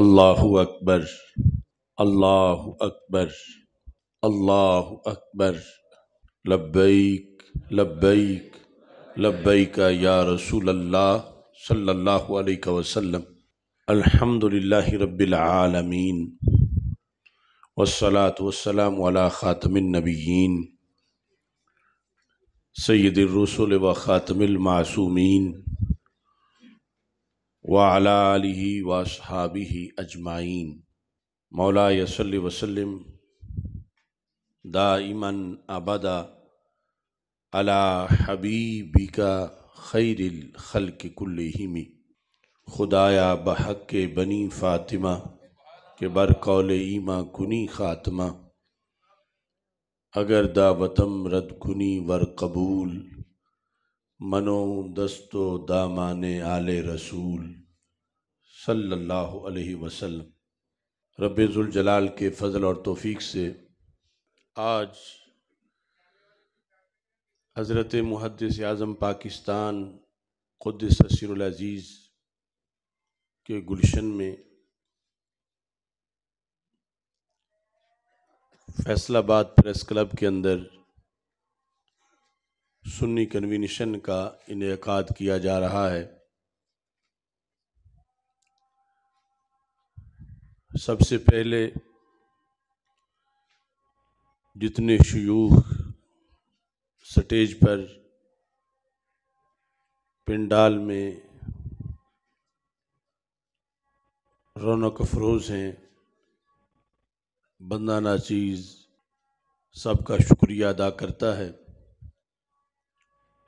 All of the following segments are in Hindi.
अल्लाह अकबर अल्लाह अकबर अल्लाह अकबर लब्बैक लब्बैक लब्बैक या रसूल अल्लाह सल्लल्लाहु अलैहि वसल्लम अल्हम्दुलिल्लाह रब्बिल आलमीन वस्सलात वस्सलाम अला खातमिन नबीन सैयद रसूल व खातमिल मासूमीन वाली वासहाबी अजमाइन मौला सल वसलम इमन अबदा अला हबीबी का खैरिल खल के कुल कुल्लहिमी खुदाया बहक बनी फ़ातिमा के बरकौल ईमा कुनी ख़ात्मा अगर दावतम रद कुनी वर कबूल मनो दस्तो दामान आल रसूल सल्लल्लाहु अलैहि वसल्लम के फ़ल और तौफीक से आज हज़रत मुहदस अज़म पाकिस्तान क़ुद्स अज़ीज़ के गुलशन में फैसलाबाद प्रेस क्लब के अंदर सुन्नी कन्वीनिशन का इनका किया जा रहा है सबसे पहले जितने शयूख स्टेज पर पिंडाल में रौनक अफरोज़ हैं बंदा नाचीज़ सबका शुक्रिया अदा करता है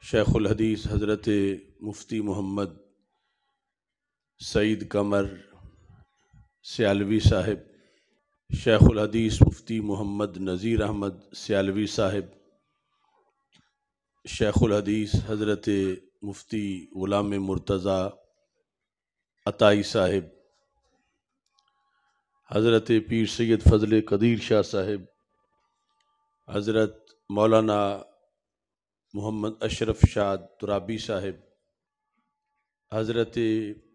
शेख़ुलहदीस हज़रत मुफ्ती मोहम्मद सईद कमर सियालवी साहिब शेख़ुलहदीस मुफ्ती मोहम्मद नज़ीर अहमद सियालवी साहिब शेख़ुलहदीस हज़रत मुफ्ती ग़ुलाम मुर्तज़ा अताई साहिब हज़रत पीर सैद फ़जल कदीर शाह साहिब हज़रत मौलाना मोहम्मद अशरफ शाद तुराबी साहब हज़रत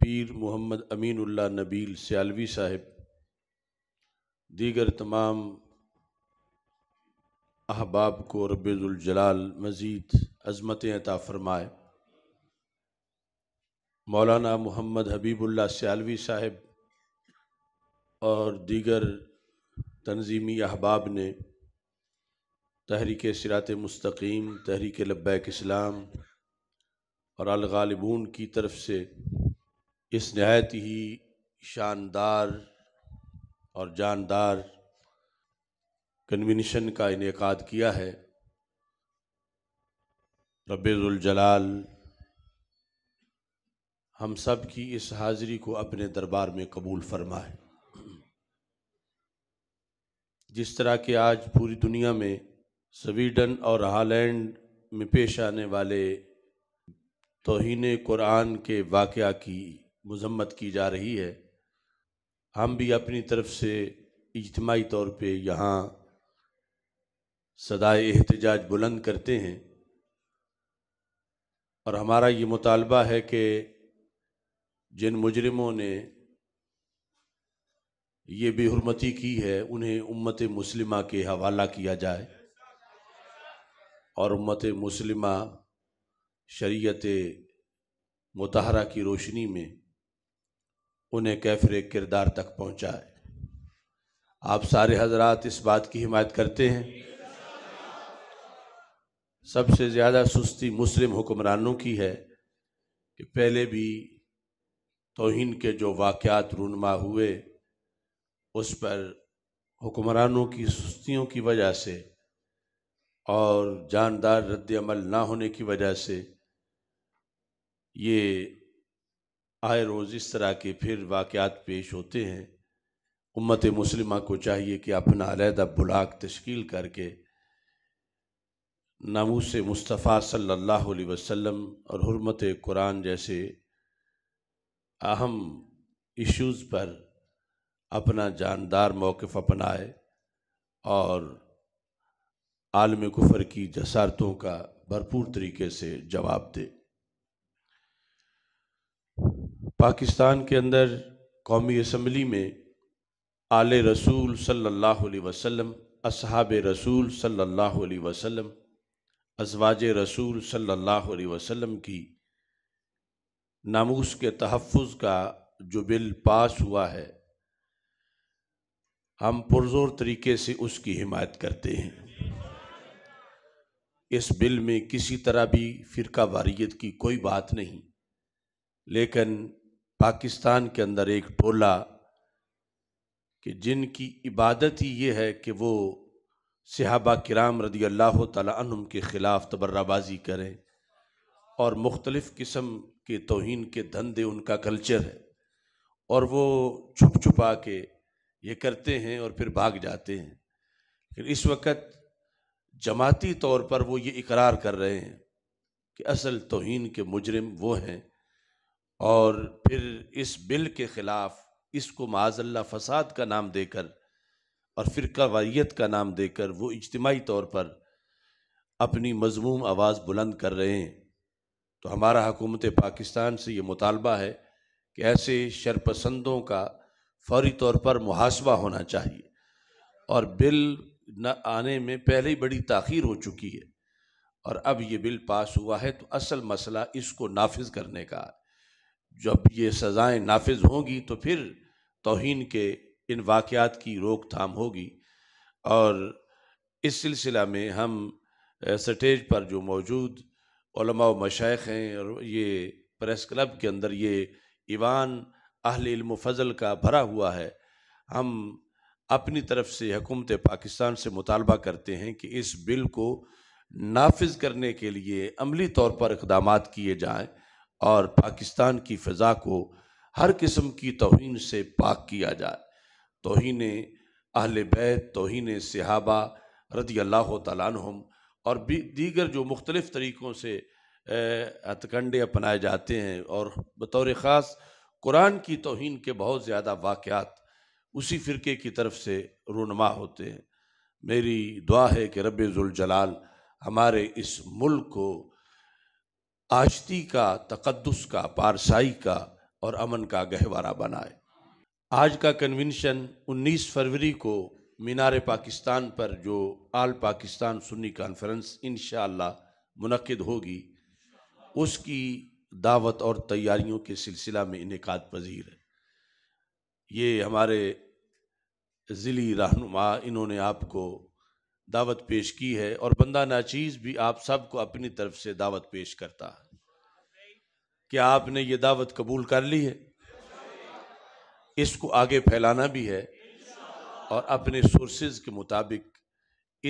पीर मोहम्मद अमीनुल्ला नबील सियालवी साहब दीगर तमाम अहबाब को रबीज़ुलजलाल मज़ीद अज़मत अता फ़रमाए मौलाना मोहम्मद हबीबुल्ला सियालवी साहब और दीगर तनजीमी अहबाब ने तहरीक सिरात मस्तकीम तहरीक लब्बैक इस्लाम और अलगालिबून की तरफ से इस नहायत ही शानदार और जानदार कन्वेंशन का इनका किया है रबाल हम सब की इस हाज़िरी को अपने दरबार में कबूल फरमाए जिस तरह के आज पूरी दुनिया में स्वीडन और हालैंड में पेश आने वाले तोहन कुरान के वाक़ की मजम्मत की जा रही है हम भी अपनी तरफ से इजमाही तौर पर यहाँ सदाए एहतजाज बुलंद करते हैं और हमारा ये मुतालबा है कि जिन मुजरमों ने ये बेहरमती की है उन्हें उम्मत मुस्लिमा के हवाला किया जाए और उम्मत मुस्लिमा शरीयत मतहरा की रोशनी में उन्हें कैफरे किरदार तक पहुँचाए आप सारे हजरात इस बात की हिमायत करते हैं सबसे ज़्यादा सुस्ती मुस्लिम हुक्मरानों की है कि पहले भी तोहन के जो वाक़ात रूनमा हुए उस पर हुक्मरानों की सुस्तियों की वजह से और जानदार रद्द अमल ना होने की वजह से ये आए रोज़ इस तरह के फिर वाक़ात पेश होते हैं उम्मत मुस्लिमा को चाहिए कि अपना अलहदा बुलाक तश्कील करके नामूस मुस्तफ़ा सल्लल्लाहु अलैहि वसल्लम और हरमत कुरान जैसे अहम इश्यूज़ पर अपना जानदार मौक़ अपनाए और आलम कुफर की जसारतों का भरपूर तरीके से जवाब दे पाकिस्तान के अंदर कौमी असम्बली में आल रसूल सल्लल्लाहु अलैहि वसल्लम असहाब रसूल सल्लल्लाहु अलैहि वसल्लम अजवाज रसूल सल्लल्लाहु अलैहि वसल्लम की नामूस के तहफ़ का जो बिल पास हुआ है हम पुरजोर तरीके से उसकी हिमायत करते हैं इस बिल में किसी तरह भी फ़िरका वारियत की कोई बात नहीं लेकिन पाकिस्तान के अंदर एक टोला कि जिनकी इबादत ही ये है कि वो सिहाबा किराम रदी अल्लाह तुम के ख़िलाफ़ तबर्राबाजी करें और मुख्तलिफ़ किस्म के तोहन के धंधे उनका कल्चर है और वो छुप छुपा के ये करते हैं और फिर भाग जाते हैं फिर इस वक्त जमाती तौर पर वो ये इकरार कर रहे हैं कि असल तोहन के मुजरम वो हैं और फिर इस बिल के ख़िलाफ़ इसको माजल्ला फसाद का नाम देकर और फिर कवायत का नाम देकर वो इज्तमाही तौर पर अपनी मजमूम आवाज़ बुलंद कर रहे हैं तो हमारा हकूमत पाकिस्तान से ये मुतालबा है कि ऐसे शरपसंदों का फौरी तौर पर मुहासबा होना चाहिए और बिल न आने में पहले ही बड़ी ताखीर हो चुकी है और अब ये बिल पास हुआ है तो असल मसला इसको नाफिज करने का जब ये सज़ाएं नाफिज होंगी तो फिर तोहन के इन वाक़ात की रोकथाम होगी और इस सिलसिला में हम स्टेज पर जो मौजूद व मशाइ हैं और ये प्रेस क्लब के अंदर ये ईवान अहल इल्म फजल का भरा हुआ है हम अपनी तरफ से हकूमत पाकिस्तान से मुतालबा करते हैं कि इस बिल को नाफिज करने के लिए अमली तौर पर इकदाम किए जाएँ और पाकिस्तान की फ़ा को हर किस्म की तोहन से पाक किया जाए तोहन अहल बैत तोहन सिहाबा रदी अल्लाह तम और भी दीगर जो मुख्तलिफ़ तरीक़ों से हथकंडे अपनाए जाते हैं और बतौर ख़ास कुरान की तोहन के बहुत ज़्यादा वाक़ात उसी फ़िरके की तरफ से रूनमा होते हैं मेरी दुआ है कि रबाल हमारे इस मुल्क को आशती का तकदस का पारसाई का और अमन का गहवारा बनाए आज का कन्वेंशन 19 फरवरी को मीनार पाकिस्तान पर जो आल पाकिस्तान सुन्नी कॉन्फ्रेंस इन शनद होगी उसकी दावत और तैयारियों के सिलसिला में इनका पजीर है ये हमारे ज़िली रहनुमा इन्होंने आपको दावत पेश की है और बंदा नाचीज़ भी आप सबको अपनी तरफ से दावत पेश करता है क्या आपने ये दावत कबूल कर ली है इसको आगे फैलाना भी है और अपने सोर्सेज के मुताबिक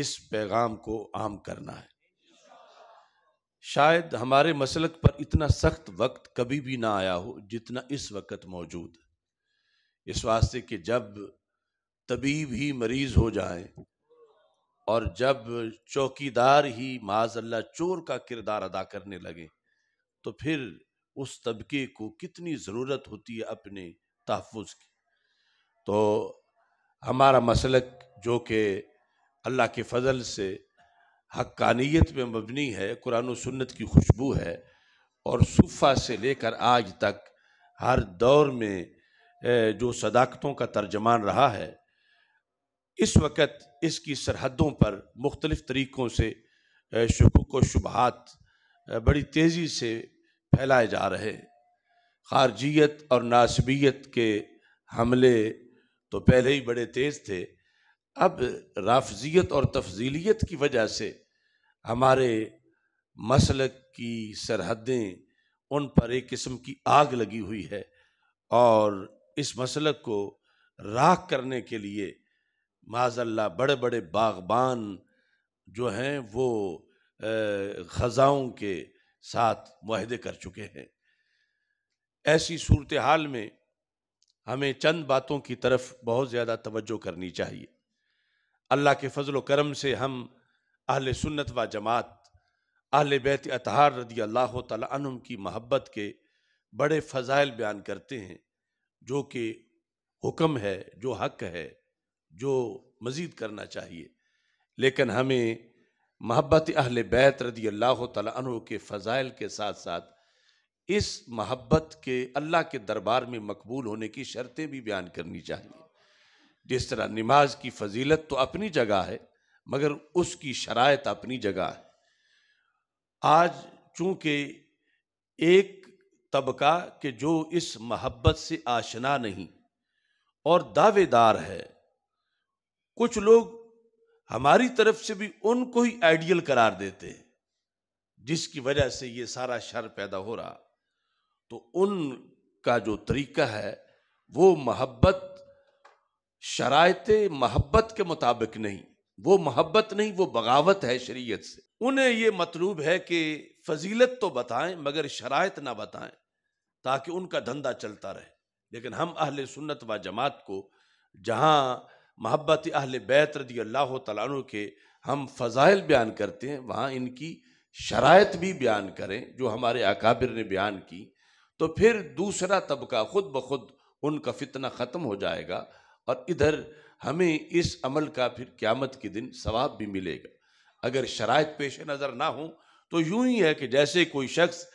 इस पैगाम को आम करना है शायद हमारे मसलक पर इतना सख्त वक्त कभी भी ना आया हो जितना इस वक्त मौजूद इस वास्ते कि जब तबीब ही मरीज हो जाए और जब चौकीदार ही माजल्ला चोर का किरदार अदा करने लगे तो फिर उस तबके को कितनी ज़रूरत होती है अपने तहफ़ की तो हमारा मसलक जो कि अल्लाह के फ़जल से हक्कानियत में मबनी है कुरान सुन्नत की खुशबू है और सूफ़ा से लेकर आज तक हर दौर में जो सदाकतों का तर्जमान रहा है इस वक्त इसकी सरहदों पर मुख्तलिफ़ तरीक़ों से शकूक व शुबहत बड़ी तेज़ी से फैलाए जा रहे हैं खारजियत और नासबियत के हमले तो पहले ही बड़े तेज़ थे अब राफजियत और तफजीलियत की वजह से हमारे मसलक की सरहदें उन पर एक किस्म की आग लगी हुई है और इस मसलक को राख करने के लिए माजल्ला बड़े बड़े बागबान जो हैं वो ख़जाओं के साथ माहदे कर चुके हैं ऐसी सूरत हाल में हमें चंद बातों की तरफ बहुत ज़्यादा तवज्जो करनी चाहिए अल्लाह के फजल करम से हम अहल सुन्नत व जमात अहल बैत अतहार रदी अल्लाह तुम की महब्बत के बड़े फ़ज़ाइल बयान करते हैं जो कि हुक्म है जो हक है जो मज़ीद करना चाहिए लेकिन हमें महब्बत अहल बैत रदी अल्लाह तु के फ़ज़ाइल के साथ साथ इस महब्बत के अल्लाह के दरबार में मकबूल होने की शर्तें भी बयान करनी चाहिए जिस तरह नमाज की फजीलत तो अपनी जगह है मगर उसकी शराय अपनी जगह है आज चूँकि एक तबका कि जो इस मोहब्बत से आशना नहीं और दावेदार है कुछ लोग हमारी तरफ से भी उनको ही आइडियल करार देते हैं जिसकी वजह से ये सारा शर पैदा हो रहा तो उनका जो तरीका है वो मोहब्बत शरात मोहब्बत के मुताबिक नहीं वो मोहब्बत नहीं वो बगावत है शरीयत से उन्हें ये मतलूब है कि फजीलत तो बताएं मगर शरात ना बताएं ताकि उनका धंधा चलता रहे लेकिन हम अहल सुन्नत व जमात को जहाँ महब्बत अहल बैत रदी अल्लाह तु के हम फ़ज़ाइल बयान करते हैं वहाँ इनकी शरात भी बयान करें जो हमारे अकाबिर ने बयान की तो फिर दूसरा तबका ख़ुद ब खुद उनका फितना ख़त्म हो जाएगा और इधर हमें इस अमल का फिर क़्यामत के दिन सवाब भी मिलेगा अगर शरात पेश नज़र ना हो तो यूं ही है कि जैसे कोई शख्स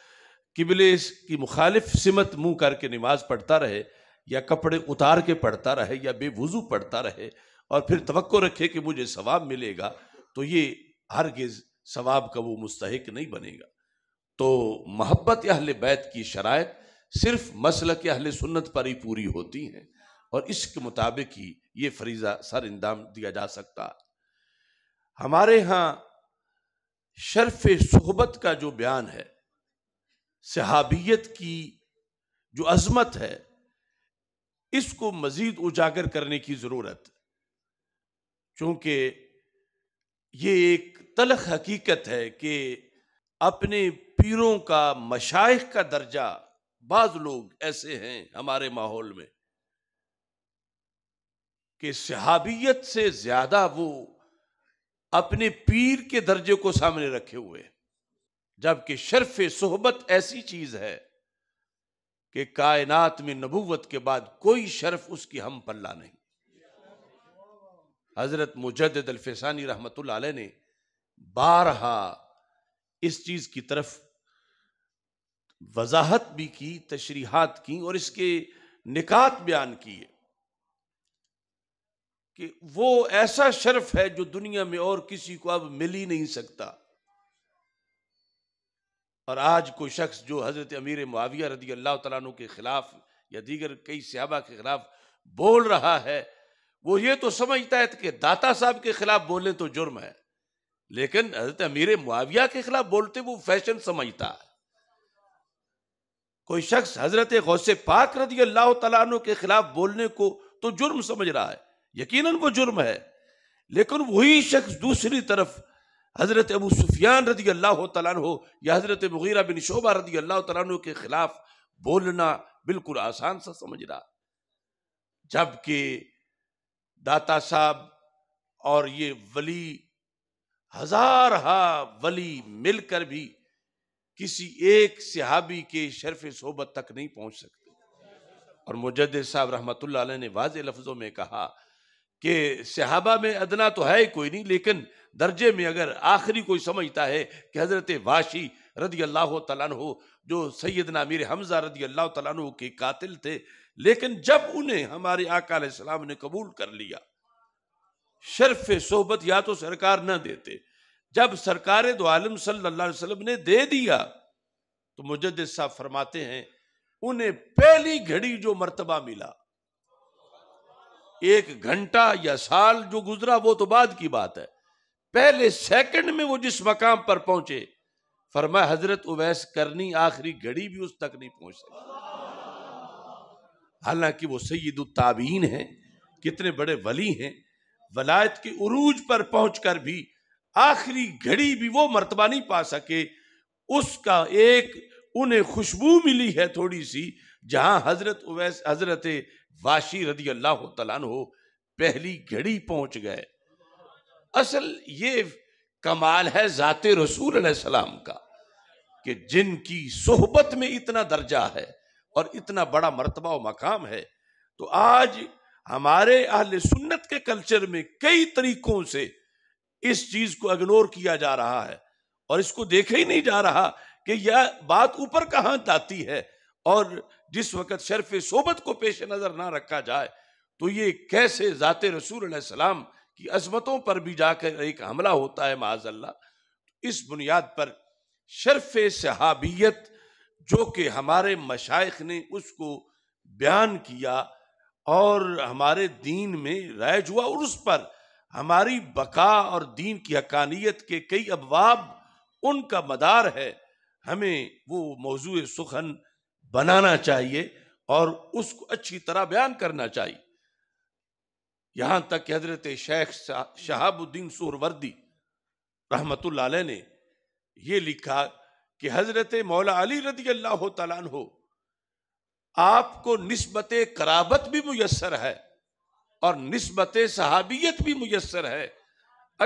किबले की मुखालिफ सिमत मुंह करके नमाज पढ़ता रहे या कपड़े उतार के पढ़ता रहे या बेवजू पढ़ता रहे और फिर तो रखे कि मुझे सवाब मिलेगा तो ये हरगिज सवाब का वो मुस्तक नहीं बनेगा तो मोहब्बत अहल बैत की शराय सिर्फ मसल के अहल सुन्नत पर ही पूरी होती हैं और इसके मुताबिक ही ये फरीज़ा सर इंदाम दिया जा सकता हमारे यहाँ शर्फ सहबत का जो बयान है सहाबियत की जो अजमत है इसको मज़ीद उजागर करने की ज़रूरत चूंकि ये एक तलख हकीकत है कि अपने पीरों का मशाइ का दर्जा बाज लोग ऐसे हैं हमारे माहौल में कि सहाबियत से ज़्यादा वो अपने पीर के दर्जे को सामने रखे हुए हैं जबकि शर्फ सोहबत ऐसी चीज है कि कायनात में नबूवत के बाद कोई शर्फ उसकी हम पल्ला नहीं हजरत मुजद अलफसानी रहमत ने बारहा इस चीज की तरफ वजाहत भी की तशरीहत की और इसके निकात बयान किए कि वो ऐसा शर्फ है जो दुनिया में और किसी को अब मिल ही नहीं सकता और आज कोई शख्स जो हज़रत अमीर मुआविया रदी अल्लाह तु के ख़िलाफ़ या दीगर कई सहाबा के ख़िलाफ़ बोल रहा है वो ये तो समझता है कि दाता साहब के ख़िलाफ़ बोलें तो जुर्म है लेकिन हज़रत अमीर मुआविया के ख़िलाफ़ बोलते वो फैशन समझता है कोई शख्स हज़रत गौसे पाक रदी अल्लाह तु के ख़िलाफ़ बोलने को तो जुर्म समझ रहा है यकीनन वो जुर्म है लेकिन वही शख्स दूसरी तरफ हज़रत अबू सुफियान रदी अल्लाह हो या हज़रत मुगीरा बिन शोबा रदी अल्लाह तु के ख़िलाफ़ बोलना बिल्कुल आसान सा समझ रहा जबकि दाता साहब और ये वली हजार हा वली मिलकर भी किसी एक सिहाबी के शर्फ सोबत तक नहीं पहुंच सकते और मुजद साहब रहमत ने वाज लफ्ज़ों में कहा कि सहाबा में अदना तो है कोई नहीं लेकिन दर्जे में अगर आखिरी कोई समझता है कि हज़रत वाशी रदी अल्लाह तन हो जो सैदना मीर हमज़ा रदी अल्लाह तन के कातिल थे लेकिन जब उन्हें हमारे आकाम ने कबूल कर लिया शर्फ सोहबत या तो सरकार ना देते जब सरकार दो आलम सल्लाम ने दे दिया तो मुजद साहब फरमाते हैं उन्हें पहली घड़ी जो मरतबा मिला एक घंटा या साल जो गुजरा वो तो बाद की बात है पहले सेकंड में वो जिस मकाम पर पहुंचे फरमा हजरत उवैस करनी आखिरी घड़ी भी उस तक नहीं पहुंच सकी हालांकि वो सईद ताबीन है कितने बड़े वली हैं वलायत के उरूज पर पहुंच कर भी आखिरी घड़ी भी वो मरतबा नहीं पा सके उसका एक उन्हें खुशबू मिली है थोड़ी सी जहां हजरत उवैस हजरत वाशी रदी अल्लाह हो पहली घड़ी पहुंच गए असल ये कमाल है ज़ात रसूल सलाम का कि जिनकी सोहबत में इतना दर्जा है और इतना बड़ा मरतबा और मकाम है तो आज हमारे अहल सुन्नत के कल्चर में कई तरीकों से इस चीज़ को इग्नोर किया जा रहा है और इसको देखा ही नहीं जा रहा कि यह बात ऊपर कहां जाती है और जिस वक़्त शर्फ सोबत को पेश नज़र ना रखा जाए तो ये कैसे ज़ात रसूल सलाम की अजमतों पर भी जाकर एक हमला होता है माजल्ला इस बुनियाद पर शर्फ सहाबियत जो कि हमारे मशाइ ने उसको बयान किया और हमारे दीन में रायज हुआ और उस पर हमारी बका और दीन की हकानियत के कई अबवाब उनका मदार है हमें वो मौजू सुखन बनाना चाहिए और उसको अच्छी तरह बयान करना चाहिए यहां तक कि हजरत शेख शहाबुद्दीन सूरवर्दी रहमत ने ये लिखा कि हजरत मौला अली रदी अल्लाह तला हो आपको नस्बत कराबत भी मुयसर है और नस्बत सहाबियत भी मुयसर है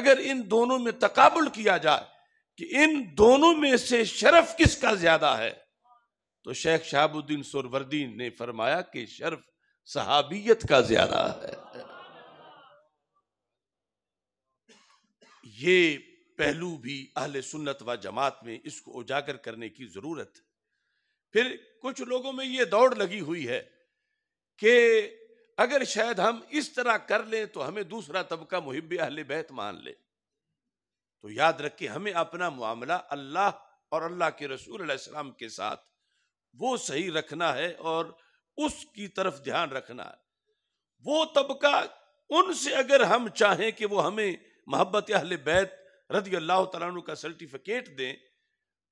अगर इन दोनों में तकबुल किया जाए कि इन दोनों में से शरफ किसका ज्यादा है तो शेख शहाबुद्दीन सुरवर्दी ने फरमाया कि शर्फ सहाबियत का ज्यादा है ये पहलू भी अहल सुन्नत व जमात में इसको उजागर करने की ज़रूरत है फिर कुछ लोगों में यह दौड़ लगी हुई है कि अगर शायद हम इस तरह कर लें तो हमें दूसरा तबका मुहिब अहल बैत मान ले तो याद रखे हमें अपना मामला अल्लाह और अल्लाह के रसूल के साथ वो सही रखना है और उसकी तरफ ध्यान रखना है वो तबका उनसे अगर हम चाहें कि वो हमें मोहब्बत अहल बैत रदी अल्लाह तु का सर्टिफिकेट दें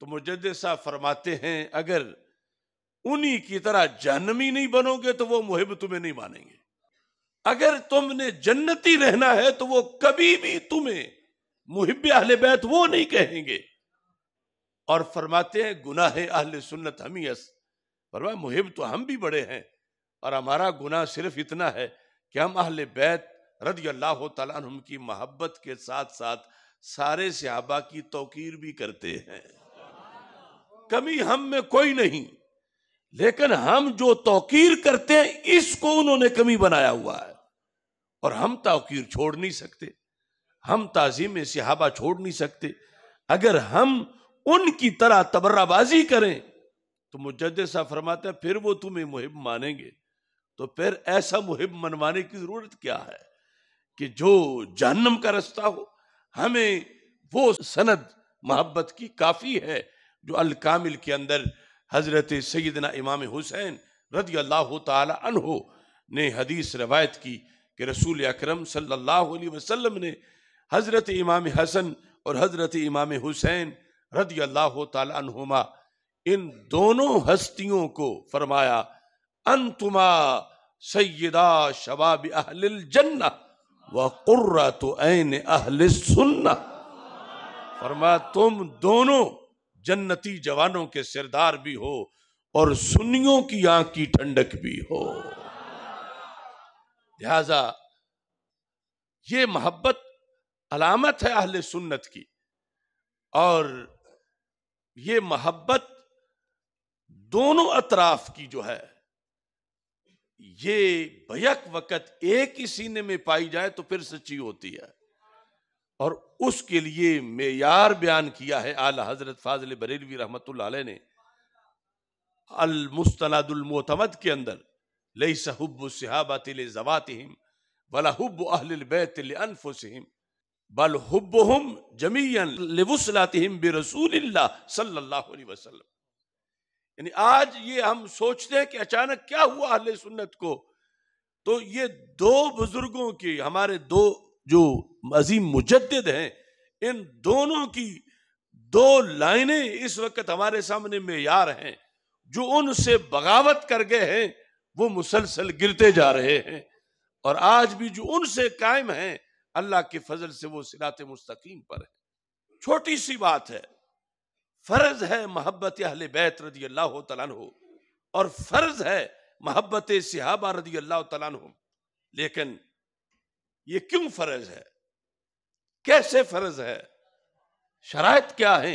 तो मुजद साहब फरमाते हैं अगर उन्हीं की तरह जहनमी नहीं बनोगे तो वो मुहिब तुम्हें नहीं मानेंगे अगर तुमने जन्नती रहना है तो वो कभी भी तुम्हें मुहिब अहल बैत वो नहीं कहेंगे और फरमाते हैं गुनाह अहल सुन्नत हम ही अस फरमा मुहिब तो हम भी बड़े हैं और हमारा गुनाह सिर्फ इतना है कि हम अहल बैत रदी अल्लाह तुम की मोहब्बत के साथ साथ सारे सहाबा की तोकीर भी करते हैं कमी हम में कोई नहीं लेकिन हम जो तोकीर करते हैं इसको उन्होंने कमी बनाया हुआ है और हम तोकीर छोड़ नहीं सकते हम ताजीम सिहाबा छोड़ नहीं सकते अगर हम उनकी तरह तबर्राबाजी करें तो मुजद सा फरमाते हैं फिर वो तुम्हें मुहिब मानेंगे तो फिर ऐसा मुहिब मनवाने की जरूरत क्या है कि जो जहनम का रास्ता हो हमें वो सनद मोहब्बत की काफ़ी है जो कामिल के अंदर हज़रत सैदना इमाम हुसैन रदी अल्लाह तहो ने हदीस रवायत की कि रसूल अक्रम सल्ला वसलम ने हज़रत इमाम हसन और हज़रत इमाम हुसैन रदी अल्लाह तुमा इन दोनों हस्तियों को फरमाया अनतुमा सैदा शबाब अहल जन्ना व तो ऐन अहल सुन्ना फरमा तुम दोनों जन्नती जवानों के सिरदार भी हो और सुनियों की आंख की ठंडक भी हो लिहाजा ये मोहब्बत अलामत है अहल सुन्नत की और ये मोहब्बत दोनों अतराफ की जो है ये बयक वक़्त एक ही सीने में पाई जाए तो फिर सच्ची होती है और उसके लिए मेयार बयान किया है आला हजरत फाजल बरेलवी रहमत ने अल मोहतमद के अंदर लई सहब तिल जवातिम वला हब अहलबैतल अनफुसम बल हम जमीन लिबुसलातिम बे रसूल सल्लल्लाहु अलैहि वसल्लम यानी आज ये हम सोचते हैं कि अचानक क्या हुआ अहल सुन्नत को तो ये दो बुजुर्गों की हमारे दो जो अजीम मुजद हैं इन दोनों की दो लाइनें इस वक्त हमारे सामने मैार हैं जो उनसे बगावत कर गए हैं वो मुसलसल गिरते जा रहे हैं और आज भी जो उनसे कायम हैं अल्लाह के फजल से वो सिरात मुस्तकीम पर है छोटी सी बात है फर्ज है मोहब्बत अहल बैत रदी अल्लाह तलान और फर्ज है मोहब्बत सिहाबा रदी अल्लाह तलान लेकिन ये क्यों फर्ज है कैसे फर्ज है शरात क्या है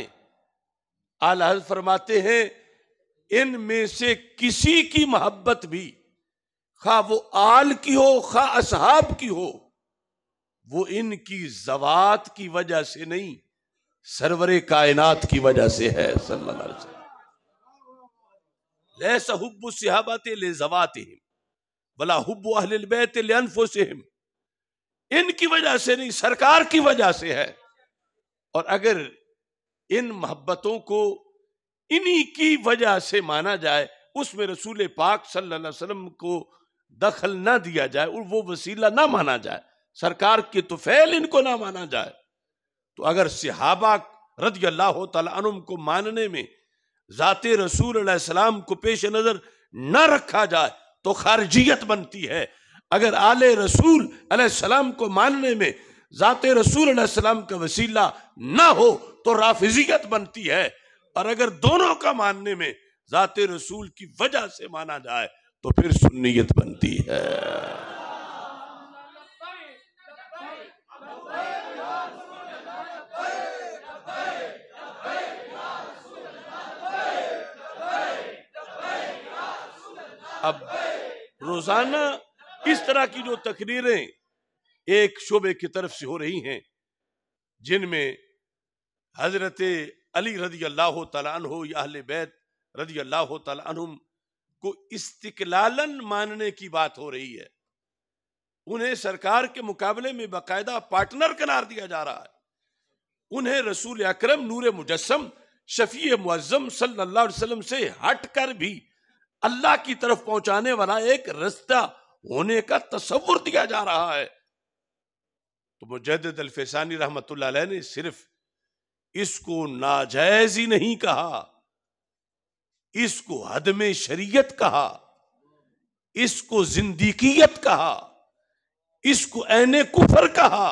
आला फरमाते हैं इन में से किसी की मोहब्बत भी खा वो आल की हो खा असहाब की हो वो इनकी जवात की वजह से नहीं सरवर कायनात की वजह से है सल्लल्लाहु अलैहि वसल्लम से इनकी वजह से नहीं सरकार की वजह से है और अगर इन मोहब्बतों को इन्हीं की वजह से माना जाए उसमें रसूल पाक सल्लल्लाहु अलैहि वसल्लम को दखल ना दिया जाए और वो वसीला ना माना जाए सरकार की तुफेल तो इनको ना माना जाए तो अगर सिहाबा रज अल्लाह तुम को मानने में जाते रसूल सलाम को पेश नज़र न रखा जाए तो खारजियत बनती है अगर आले रसूल सलाम को मानने में जाते रसूल सलाम का वसीला ना हो तो राफिजियत बनती है और अगर दोनों का मानने में जाते रसूल की वजह से माना जाए तो फिर सुन्नीयत बनती है अब रोजाना इस तरह की जो तकरीरें एक शोबे की तरफ से हो रही हैं जिनमें हजरत अली रदी अल्लाह तलान हो या अहल बैत रदी अल्लाह तलान को इस्तलालन मानने की बात हो रही है उन्हें सरकार के मुकाबले में बाकायदा पार्टनर करार दिया जा रहा है उन्हें रसूल अक्रम नूर मुजस्म शफी मुआजम सल्लाम से हट से हटकर भी अल्लाह की तरफ पहुंचाने वाला एक रास्ता होने का तस्वुर दिया जा रहा है तो मुजद अलफेसानी रहमत ने सिर्फ इसको नाजायज ही नहीं कहा इसको हद में शरीयत कहा इसको जिंदगीत कहा इसको एने कुफर कहा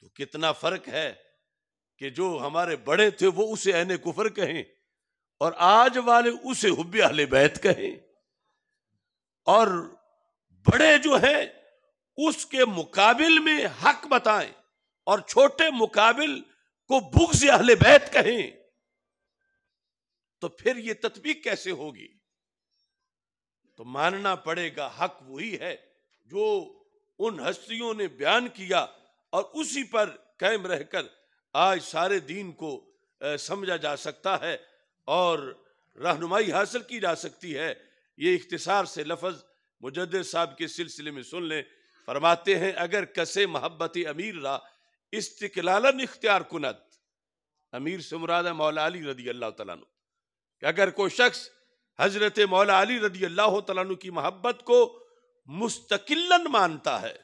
तो कितना फर्क है कि जो हमारे बड़े थे वो उसे एने कुफर कहें और आज वाले उसे हुब बैत कहें और बड़े जो है उसके मुकाबिल में हक बताएं और छोटे मुकाबिल को से अहले बैत कहें तो फिर यह तत्वीक कैसे होगी तो मानना पड़ेगा हक वही है जो उन हस्तियों ने बयान किया और उसी पर कायम रहकर आज सारे दीन को समझा जा सकता है और रहनुमाई हासिल की जा सकती है ये इख्तसार से लफज मुजद साहब के सिलसिले में सुन लें फरमाते हैं अगर कसे मोहब्बत अमीर रा इस्तलान इख्तियार कुनत अमीर से मुराद मौला अली रदी अल्लाह तु अगर कोई शख्स हजरत मौला अली रदी अल्लाह तु की महब्बत को मुस्तकिलन मानता है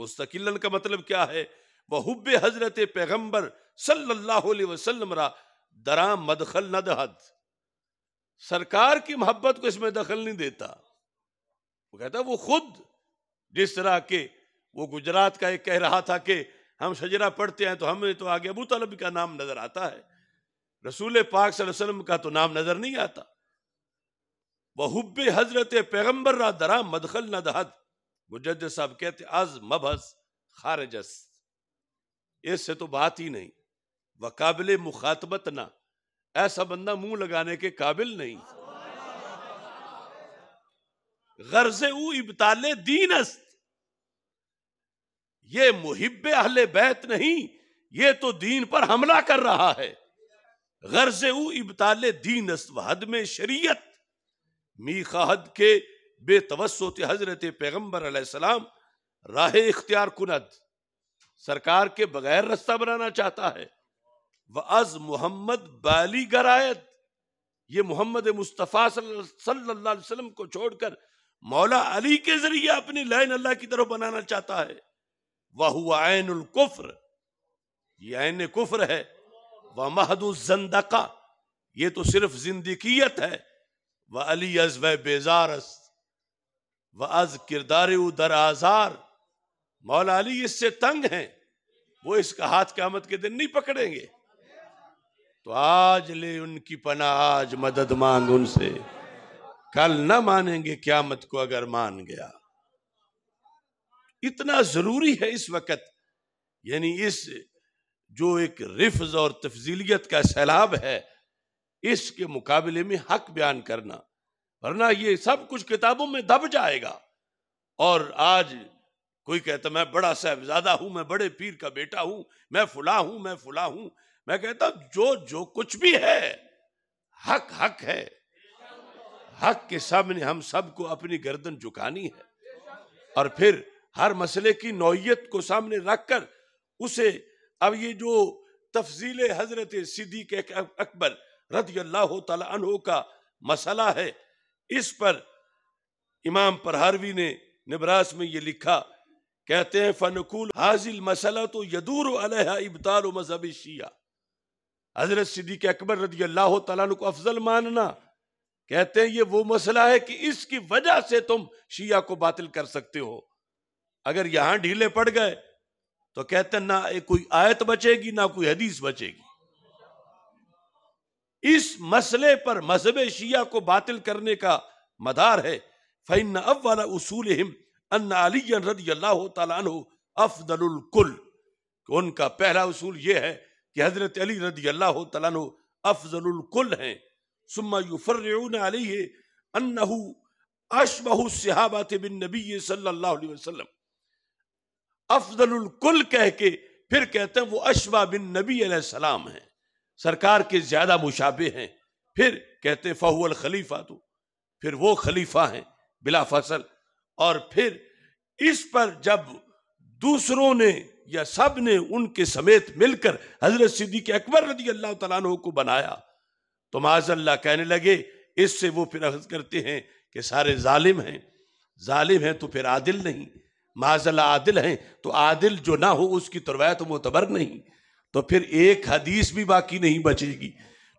मुस्तकिलन का मतलब क्या है वह हुब्बे हजरत पैगम्बर सल्लल्लाहु अलैहि वसल्लम रा दरा मदखल न दहद सरकार की मोहब्बत को इसमें दखल नहीं देता वो कहता वो खुद जिस तरह के वो गुजरात का एक कह रहा था कि हम सजरा पढ़ते हैं तो हमें तो आगे अबू तलब का नाम नजर आता है रसूल पाक सल्लम का तो नाम नजर नहीं आता बहुब हजरत पैगम्बर रा दरा मदखल न दहद मुजद साहब कहते अज मबहस खारजस इससे तो बात ही नहीं वकाबिल मुखातबत ना ऐसा बंदा मुंह लगाने के काबिल नहीं गर्ज ऊ दीन अस्त ये मुहिब अहल बैत नहीं ये तो दीन पर हमला कर रहा है गर्ज ऊ दीन दीनस्त वहद में शरीयत मीखाहद के बेतवसत हजरत पैगम्बर सलाम राह इख्तियार कुनद सरकार के बगैर रास्ता बनाना चाहता है व अज मोहम्मद बाली गरायत ये मोहम्मद मुस्तफ़ा सल्लल्लाहु अलैहि वसल्लम को छोड़कर मौला अली के जरिए अपनी लाइन अल्लाह की तरफ बनाना चाहता है वह हुआ आयन कुफ्र ये आयन कुफ्र है वह महदुजंदका ये तो सिर्फ जिंदकीत है वह अली अज व बेजारस व अज किरदार उदर आजार मौला अली इससे तंग हैं वो इसका हाथ क्यामत के दिन नहीं पकड़ेंगे तो आज ले उनकी पना आज मदद मांग उनसे कल ना मानेंगे क्या मत को अगर मान गया इतना जरूरी है इस वक्त यानी इस जो एक रिफ्ज और तफजीलियत का सैलाब है इसके मुकाबले में हक बयान करना वरना ये सब कुछ किताबों में दब जाएगा और आज कोई कहता मैं बड़ा साहबजादा हूं मैं बड़े पीर का बेटा हूं मैं फुला हूं मैं फुला हूं मैं कहता हूं जो जो कुछ भी है हक हक है हक के सामने हम सबको अपनी गर्दन झुकानी है और फिर हर मसले की नौयत को सामने रखकर उसे अब ये जो तफजील हजरत सिद्दीक अकबर रदी अल्लाह तहो का मसला है इस पर इमाम परहारवी ने निबरास में ये लिखा कहते हैं फनकूल हाजिल मसला तो यदूर अलह इबतार मजहब शिया हजरत सिद्दीक अकबर रजी अल्लाह तु को अफजल मानना कहते हैं ये वो मसला है कि इसकी वजह से तुम शिया को बातिल कर सकते हो अगर यहां ढीले पड़ गए तो कहते हैं ना कोई आयत बचेगी ना कोई हदीस बचेगी इस मसले पर मजहब शिया को बातिल करने का मदार है फ़ैन वाला उसूल अन अली रजी अल्लाह तु अफदल उनका पहला उसूल यह है कि हज़रत अली रदी अल्लाह तु अफजलकुल हैं सुम्मा अली है अन्नहू अशबहु सिहाबात बिन नबी सल्लाम अफजल वसल्लम कह के फिर कहते हैं वो अशबा बिन नबी सलाम हैं सरकार के ज़्यादा मुशाबे हैं फिर कहते हैं फ़हुअल खलीफा तो फिर वो खलीफा हैं बिला फसल और फिर इस पर जब दूसरों ने या सब ने उनके समेत मिलकर हजरत सिद्दीक अकबर रदी अल्लाह तु को बनाया तो माजल्ला कहने लगे इससे वो फिर अर्ज करते हैं कि सारे जालिम हैं जालिम हैं तो फिर आदिल नहीं माजल्ला आदिल हैं तो आदिल जो ना हो उसकी तरवायत तो मोतबर नहीं तो फिर एक हदीस भी बाकी नहीं बचेगी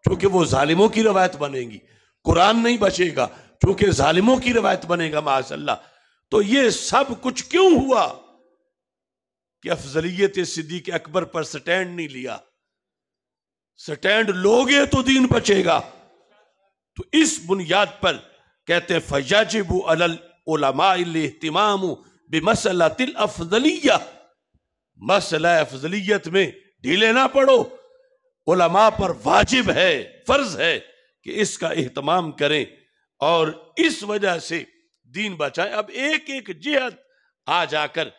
क्योंकि वो ालिमों की रवायत बनेगी कुरान नहीं बचेगा क्योंकि ालिमों की रवायत बनेगा माजल्ला तो ये सब कुछ क्यों हुआ कि अफजलियत सिद्दीक अकबर पर स्टैंड नहीं लिया स्टैंड लोगे तो दीन बचेगा तो इस बुनियाद पर कहते हैं बेमसला तिल अफजलिया मसला अफजलियत में ढीले ना पड़ो ओलमा पर वाजिब है फर्ज है कि इसका एहतमाम करें और इस वजह से दीन बचाएं अब एक एक जिहत आ जाकर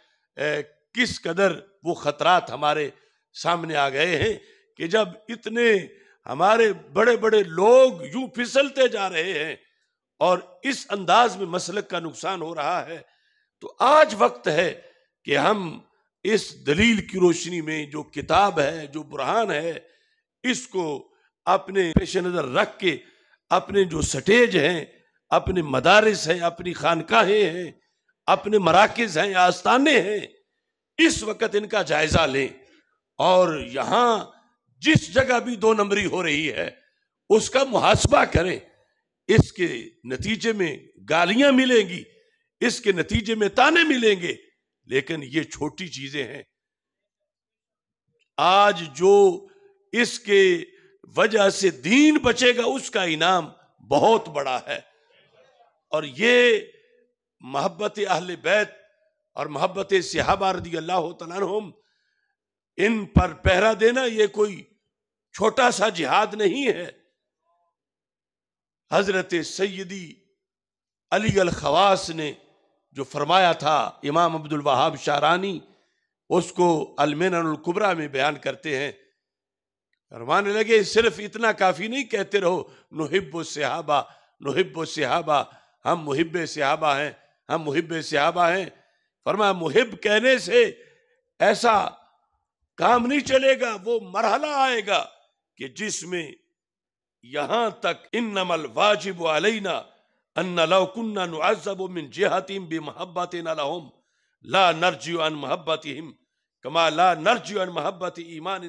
किस कदर वो खतरात हमारे सामने आ गए हैं कि जब इतने हमारे बड़े बड़े लोग यूं फिसलते जा रहे हैं और इस अंदाज में मसलक का नुकसान हो रहा है तो आज वक्त है कि हम इस दलील की रोशनी में जो किताब है जो बुरहान है इसको अपने पेश नज़र रख के अपने जो सटेज हैं अपने मदारस हैं अपनी खानकाहें हैं अपने मराकज़ हैं आस्थाने हैं इस वक्त इनका जायजा लें और यहां जिस जगह भी दो नंबरी हो रही है उसका मुहासबा करें इसके नतीजे में गालियां मिलेंगी इसके नतीजे में ताने मिलेंगे लेकिन ये छोटी चीजें हैं आज जो इसके वजह से दीन बचेगा उसका इनाम बहुत बड़ा है और ये मोहब्बत अहल बैत और मोहब्बत सिहाबा रदी अल्लाह तुम इन पर पहरा देना ये कोई छोटा सा जिहाद नहीं है हजरत सैदी अली अलखवास ने जो फरमाया था इमाम अब्दुल वहाब शाहरानी उसको अलमिनकुबरा में बयान करते हैं फरमाने लगे सिर्फ इतना काफ़ी नहीं कहते रहो नहब सिहाबा नहब सिहाबा हम मुहब सिहाबा हैं हम मुहिब सिहाबा हैं फरमाया मुहिब कहने से ऐसा काम नहीं चलेगा वो मरहला आएगा कि जिसमें यहां तक इन नमल वाजिब अलना ला अन मोहब्बत ईमान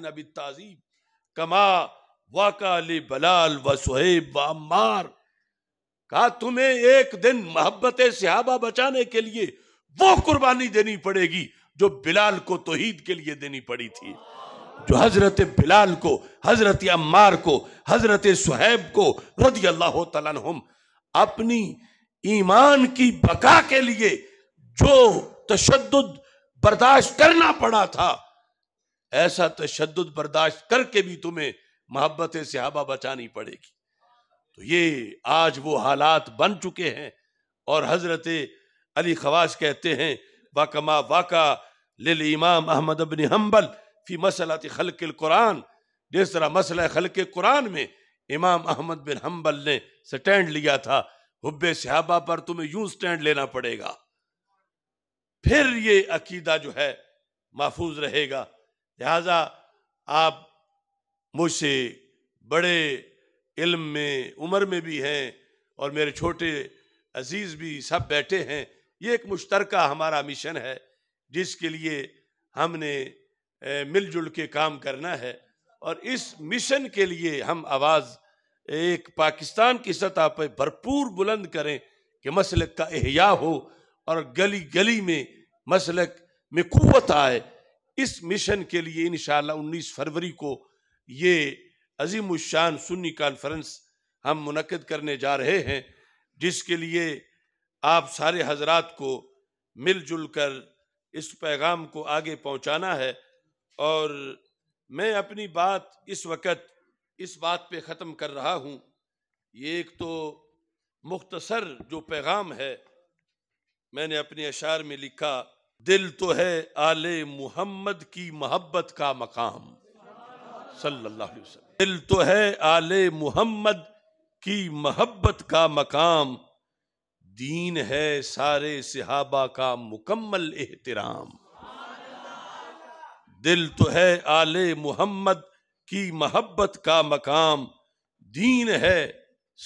सुहेब कहा तुम्हें एक दिन मोहब्बत सिहाबा बचाने के लिए वो कुर्बानी देनी पड़ेगी जो बिलाल को तोहीद के लिए देनी पड़ी थी जो हजरत बिलाल को हजरत अम्मार को हजरत सुहैब को रदी अल्लाह तुम अपनी ईमान की बका के लिए जो तशद बर्दाश्त करना पड़ा था ऐसा तशद बर्दाश्त करके भी तुम्हें मोहब्बत सिहाबा बचानी पड़ेगी तो ये आज वो हालात बन चुके हैं और हजरत अली खवास कहते हैं वाकमा वाका लिल इमाम अहमद अबन हम्बल फ़ी मसलात खलकिल कुरान जिस तरह मसला खलक कुरान में इमाम अहमद बिन हम्बल ने स्टैंड लिया था हुब्बे सिहाबा पर तुम्हें यूं स्टैंड लेना पड़ेगा फिर ये अकीदा जो है महफूज रहेगा लिहाजा आप मुझसे बड़े इल्म में उम्र में भी हैं और मेरे छोटे अजीज़ भी सब बैठे हैं ये एक मुश्तरक हमारा मिशन है जिसके लिए हमने मिलजुल के काम करना है और इस मिशन के लिए हम आवाज़ एक पाकिस्तान की सतह पर भरपूर बुलंद करें कि मसलक का एहया हो और गली गली में मसलक में कुत आए इस मिशन के लिए इन शीस फरवरी को ये अजीम शान सुन्नी कॉन्फ्रेंस हम मनकद करने जा रहे हैं जिसके लिए आप सारे हजरात को मिलजुल कर इस पैगाम को आगे पहुंचाना है और मैं अपनी बात इस वक्त इस बात पे ख़त्म कर रहा हूं ये एक तो मुख्तसर जो पैगाम है मैंने अपने अशार में लिखा दिल तो है आले मोहम्मद की मोहब्बत का मकाम सल्लल्लाहु अलैहि वसल्लम दिल तो है आले मोहम्मद की मोहब्बत का मकाम दीन है सारे सिहाबा का मुकम्मल एहतराम दिल तो है आले मोहम्मद की मोहब्बत का मकाम दीन है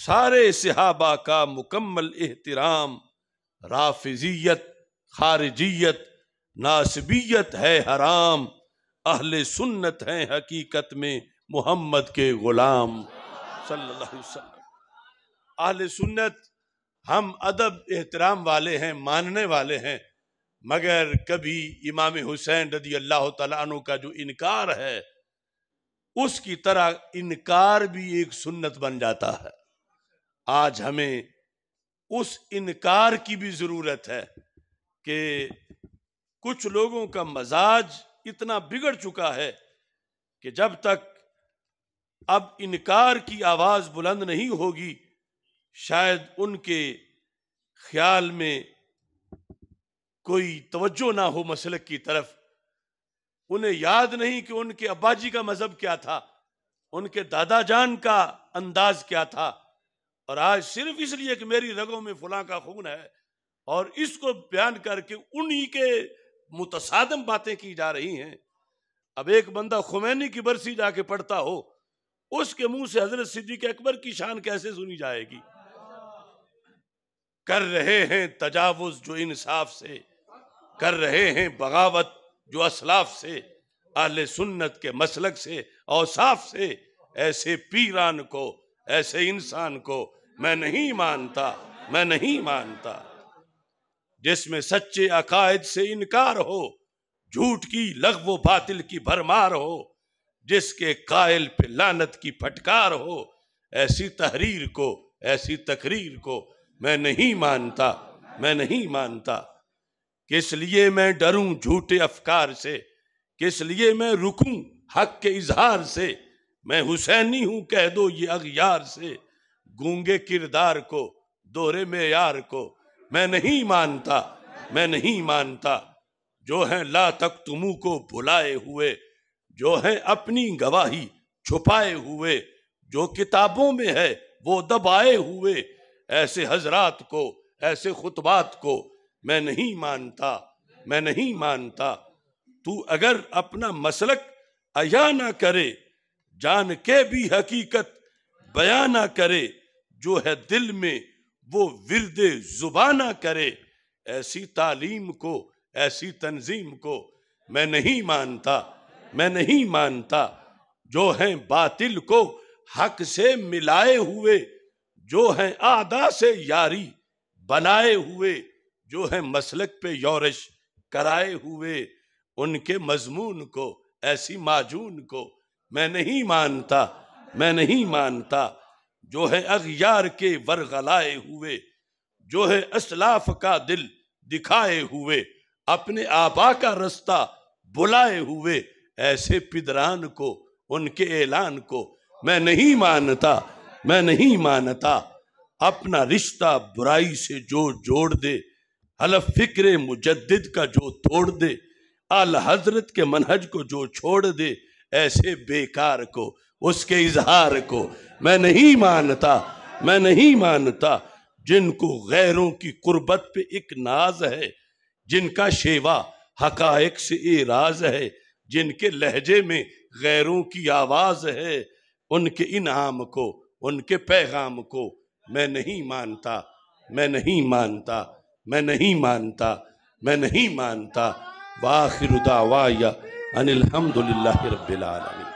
सारे सिहाबा का मुकम्मल एहतराम राफिजियत खारजियत नासबियत है हराम अहले सुन्नत है हकीकत में मोहम्मद के ग़ुलाम सल्लल्लाहु अलैहि वसल्लम अहले सुन्नत हम अदब एहतराम वाले हैं मानने वाले हैं मगर कभी इमाम हुसैन रदी अल्लाह तु का जो इनकार है उसकी तरह इनकार भी एक सुन्नत बन जाता है आज हमें उस इनकार की भी ज़रूरत है कि कुछ लोगों का मजाज इतना बिगड़ चुका है कि जब तक अब इनकार की आवाज़ बुलंद नहीं होगी शायद उनके ख्याल में कोई तवज्जो ना हो मसलक की तरफ उन्हें याद नहीं कि उनके अब्बाजी का मज़हब क्या था उनके दादा जान का अंदाज क्या था और आज सिर्फ इसलिए कि मेरी रगों में फुला का खून है और इसको बयान करके उन्हीं के मुतसादम बातें की जा रही हैं अब एक बंदा खुमैनी की बरसी जाके पढ़ता हो उसके मुंह से हजरत सिद्दीक अकबर की शान कैसे सुनी जाएगी कर रहे हैं तजावुज जो इंसाफ से कर रहे हैं बगावत जो असलाफ से अहल सुन्नत के मसलक से औसाफ से ऐसे पीरान को ऐसे इंसान को मैं नहीं मानता मैं नहीं मानता जिसमें सच्चे अकायद से इनकार हो झूठ की लगवो बातिल की भरमार हो जिसके कायल पे लानत की फटकार हो ऐसी तहरीर को ऐसी तकरीर को मैं नहीं मानता मैं नहीं मानता किस लिए मैं डरूं झूठे अफकार से किस लिए मैं रुकूं हक के इजहार से मैं हुसैनी हूं कह दो ये अगयार से गूंगे किरदार को दोरे में यार को मैं नहीं मानता मैं नहीं मानता जो है ला तक तुमू को भुलाए हुए जो है अपनी गवाही छुपाए हुए जो किताबों में है वो दबाए हुए ऐसे हजरात को ऐसे खुतबात को मैं नहीं मानता मैं नहीं मानता तू अगर अपना मसलक अया ना करे जान के भी हकीकत बया ना करे जो है दिल में वो विरद जुबा ना करे ऐसी तालीम को ऐसी तंजीम को मैं नहीं मानता मैं नहीं मानता जो है बातिल को हक से मिलाए हुए जो है आदा से यारी बनाए हुए जो है मसलक पे यौरश कराए हुए उनके मजमून को ऐसी माजून को मैं नहीं मानता मैं नहीं मानता जो है अगयार के वरगलाए हुए जो है असलाफ का दिल दिखाए हुए अपने आबा का रास्ता बुलाए हुए ऐसे पिदरान को उनके ऐलान को मैं नहीं मानता मैं नहीं मानता अपना रिश्ता बुराई से जो जोड़ दे हलफ फिक्र मुजद का जो तोड़ दे आल हजरत के मनहज को जो छोड़ दे ऐसे बेकार को उसके इजहार को मैं नहीं मानता मैं नहीं मानता जिनको गैरों की कुर्बत पे एक नाज है जिनका शेवा हकायक से एराज है जिनके लहजे में गैरों की आवाज़ है उनके इनाम को उनके पैगाम को मैं नहीं मानता मैं नहीं मानता मैं नहीं मानता मैं नहीं मानता वाखिर उदावा या अनिलहमदिल्ला रबीआलमी